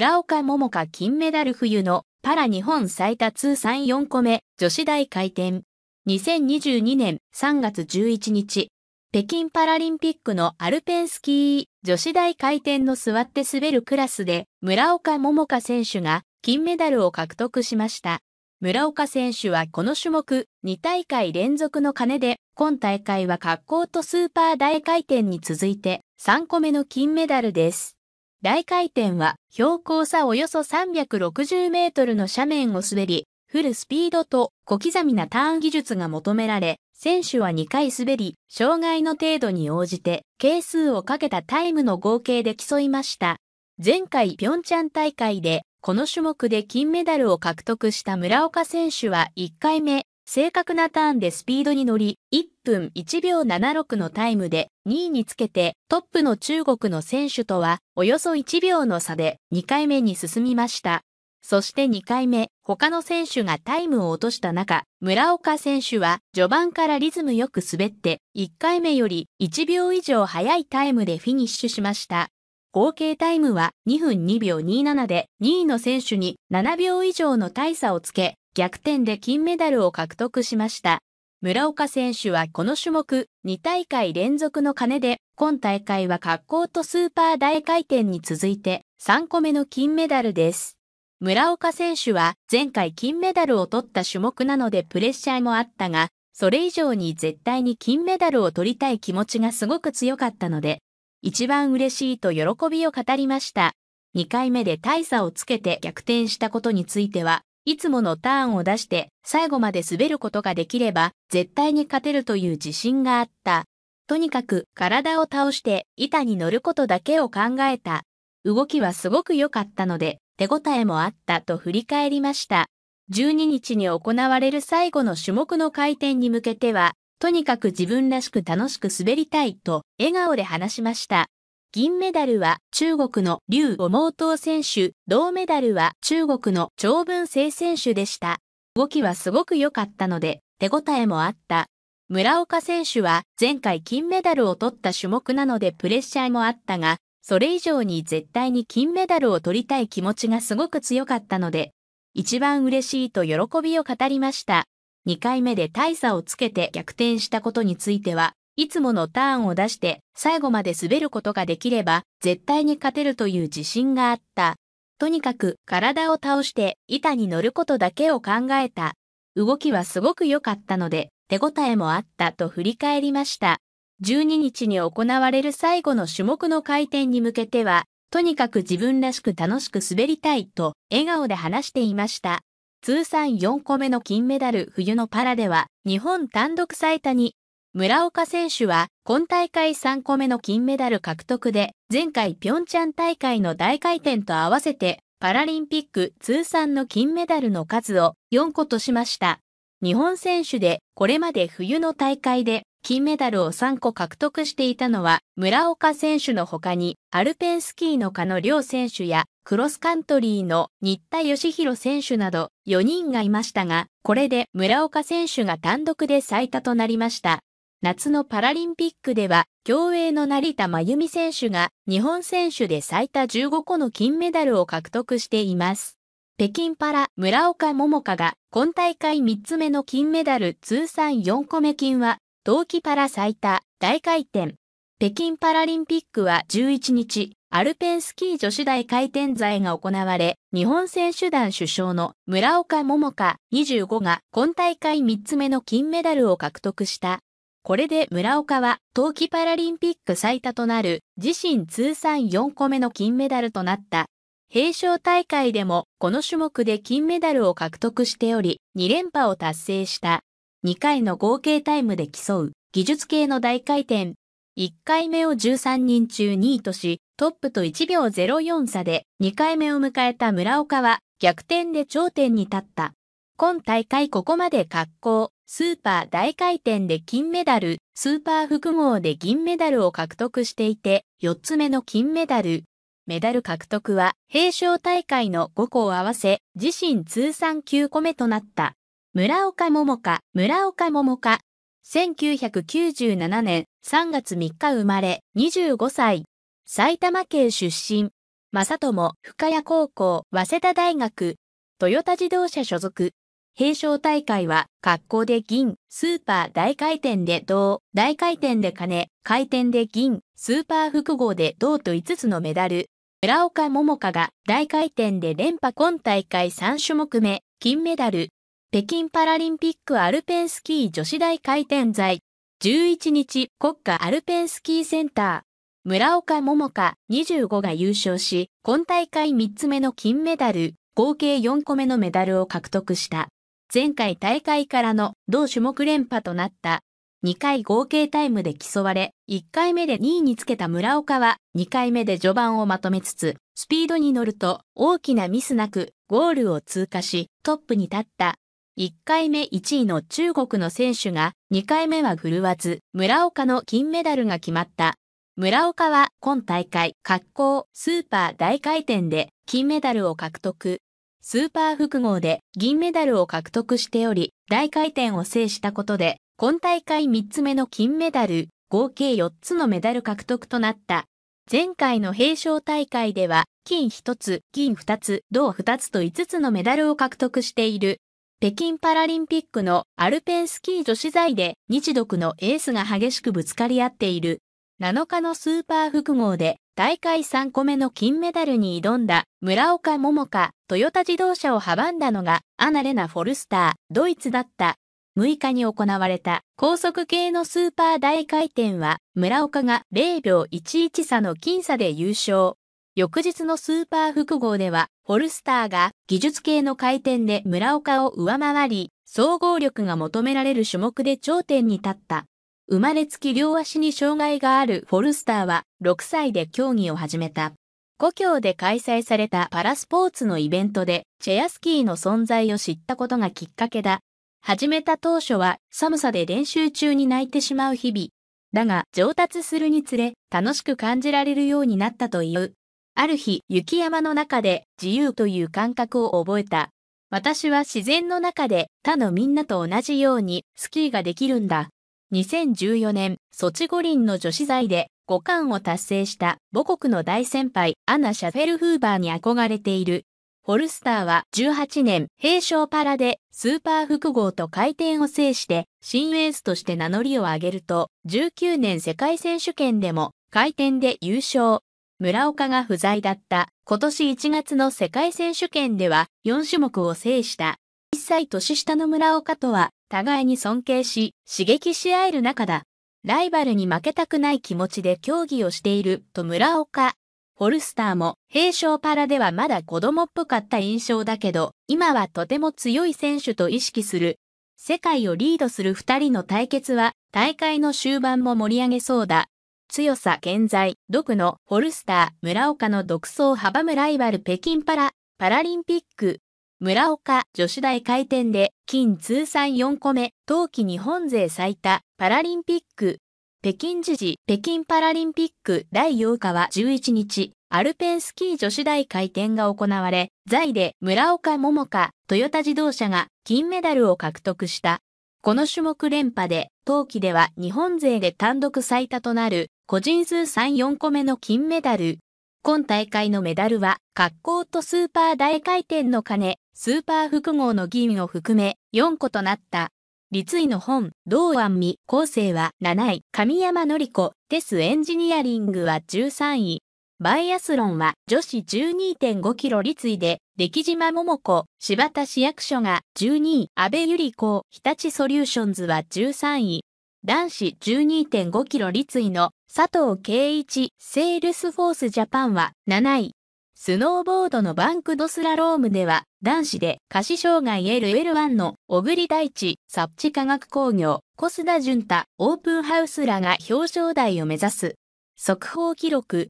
村岡桃佳金メダル冬のパラ日本最多通算4個目女子大回転。2022年3月11日、北京パラリンピックのアルペンスキー女子大回転の座って滑るクラスで村岡桃佳選手が金メダルを獲得しました。村岡選手はこの種目2大会連続の金で今大会は滑降とスーパー大回転に続いて3個目の金メダルです。大回転は標高差およそ360メートルの斜面を滑り、フルスピードと小刻みなターン技術が求められ、選手は2回滑り、障害の程度に応じて、係数をかけたタイムの合計で競いました。前回ピョンチャン大会で、この種目で金メダルを獲得した村岡選手は1回目、正確なターンでスピードに乗り、1分1秒76のタイムで2位につけてトップの中国の選手とはおよそ1秒の差で2回目に進みました。そして2回目、他の選手がタイムを落とした中、村岡選手は序盤からリズムよく滑って1回目より1秒以上早いタイムでフィニッシュしました。合計タイムは2分2秒27で2位の選手に7秒以上の大差をつけ、逆転で金メダルを獲得しました。村岡選手はこの種目2大会連続の金で、今大会は格好とスーパー大回転に続いて3個目の金メダルです。村岡選手は前回金メダルを取った種目なのでプレッシャーもあったが、それ以上に絶対に金メダルを取りたい気持ちがすごく強かったので、一番嬉しいと喜びを語りました。2回目で大差をつけて逆転したことについては、いつものターンを出して最後まで滑ることができれば絶対に勝てるという自信があった。とにかく体を倒して板に乗ることだけを考えた。動きはすごく良かったので手応えもあったと振り返りました。12日に行われる最後の種目の回転に向けては、とにかく自分らしく楽しく滑りたいと笑顔で話しました。銀メダルは中国の劉を毛頭選手、銅メダルは中国の長文生選手でした。動きはすごく良かったので手応えもあった。村岡選手は前回金メダルを取った種目なのでプレッシャーもあったが、それ以上に絶対に金メダルを取りたい気持ちがすごく強かったので、一番嬉しいと喜びを語りました。2回目で大差をつけて逆転したことについては、いつものターンを出して最後まで滑ることができれば絶対に勝てるという自信があった。とにかく体を倒して板に乗ることだけを考えた。動きはすごく良かったので手応えもあったと振り返りました。12日に行われる最後の種目の回転に向けては、とにかく自分らしく楽しく滑りたいと笑顔で話していました。通算4個目の金メダル冬のパラでは日本単独最多に村岡選手は今大会3個目の金メダル獲得で前回ピョンチャン大会の大回転と合わせてパラリンピック通算の金メダルの数を4個としました。日本選手でこれまで冬の大会で金メダルを3個獲得していたのは村岡選手の他にアルペンスキーの加野亮選手やクロスカントリーの新田義弘選手など4人がいましたが、これで村岡選手が単独で最多となりました。夏のパラリンピックでは、競泳の成田真由美選手が日本選手で最多15個の金メダルを獲得しています。北京パラ村岡桃香が今大会3つ目の金メダル通算4個目金は、冬季パラ最多大回転。北京パラリンピックは11日、アルペンスキー女子大回転剤が行われ、日本選手団主将の村岡桃香25が今大会3つ目の金メダルを獲得した。これで村岡は冬季パラリンピック最多となる自身通算4個目の金メダルとなった。平昌大会でもこの種目で金メダルを獲得しており、2連覇を達成した。2回の合計タイムで競う技術系の大回転。1回目を13人中2位とし、トップと1秒04差で2回目を迎えた村岡は逆転で頂点に立った。今大会ここまで格好、スーパー大回転で金メダル、スーパー複合で銀メダルを獲得していて、4つ目の金メダル。メダル獲得は、平昌大会の5個を合わせ、自身通算9個目となった。村岡桃香、村岡桃香。1997年3月3日生まれ、25歳。埼玉県出身。正友、深谷高校、早稲田大学。トヨタ自動車所属。平昌大会は、格好で銀、スーパー大回転で銅、大回転で金、回転で銀、スーパー複合で銅と5つのメダル。村岡桃香が大回転で連覇今大会3種目目、金メダル。北京パラリンピックアルペンスキー女子大回転在。11日国家アルペンスキーセンター。村岡桃香、25が優勝し、今大会3つ目の金メダル、合計4個目のメダルを獲得した。前回大会からの同種目連覇となった2回合計タイムで競われ、1回目で2位につけた村岡は2回目で序盤をまとめつつ、スピードに乗ると大きなミスなくゴールを通過しトップに立った。1回目1位の中国の選手が2回目は振るわず、村岡の金メダルが決まった。村岡は今大会、滑降、スーパー大回転で金メダルを獲得。スーパー複合で銀メダルを獲得しており、大回転を制したことで、今大会3つ目の金メダル、合計4つのメダル獲得となった。前回の平昌大会では、金1つ、銀2つ、銅2つと5つのメダルを獲得している。北京パラリンピックのアルペンスキー女子材で日独のエースが激しくぶつかり合っている。7日のスーパー複合で大会3個目の金メダルに挑んだ村岡桃香。トヨタ自動車を阻んだのが、アナレナ・フォルスター、ドイツだった。6日に行われた高速系のスーパー大回転は、村岡が0秒11差の僅差で優勝。翌日のスーパー複合では、フォルスターが技術系の回転で村岡を上回り、総合力が求められる種目で頂点に立った。生まれつき両足に障害があるフォルスターは6歳で競技を始めた。故郷で開催されたパラスポーツのイベントでチェアスキーの存在を知ったことがきっかけだ。始めた当初は寒さで練習中に泣いてしまう日々。だが上達するにつれ楽しく感じられるようになったという。ある日、雪山の中で自由という感覚を覚えた。私は自然の中で他のみんなと同じようにスキーができるんだ。2014年、ソチ五輪の女子材で五冠を達成した母国の大先輩アナ・シャフェルフーバーに憧れている。ホルスターは18年、平昌パラでスーパー複合と回転を制して、新エースとして名乗りを上げると、19年世界選手権でも回転で優勝。村岡が不在だった今年1月の世界選手権では4種目を制した。1歳年下の村岡とは互いに尊敬し、刺激し合える中だ。ライバルに負けたくない気持ちで競技をしていると村岡。ホルスターも、平昌パラではまだ子供っぽかった印象だけど、今はとても強い選手と意識する。世界をリードする二人の対決は、大会の終盤も盛り上げそうだ。強さ健在、毒のホルスター、村岡の独走阻むライバル北京パラ、パラリンピック、村岡女子大回転で金通算4個目、冬季日本勢最多、パラリンピック。北京時事、北京パラリンピック第8日は11日、アルペンスキー女子大回転が行われ、在で村岡桃香、トヨタ自動車が金メダルを獲得した。この種目連覇で、冬季では日本勢で単独最多となる、個人通算4個目の金メダル。今大会のメダルは、格好とスーパー大回転の鐘、スーパー複合の議員を含め4個となった。立位の本、同安美、厚生は7位、神山り子、テスエンジニアリングは13位、バイアスロンは女子12.5キロ立位で、出来島桃子、柴田市役所が12位、安倍ゆり子、日立ソリューションズは13位、男子12.5キロ立位の佐藤圭一、セールスフォースジャパンは7位、スノーボードのバンクドスラロームでは、男子で下肢障害 LL1 の小栗大地、サプチ科学工業、小須田淳太、オープンハウスらが表彰台を目指す。速報記録、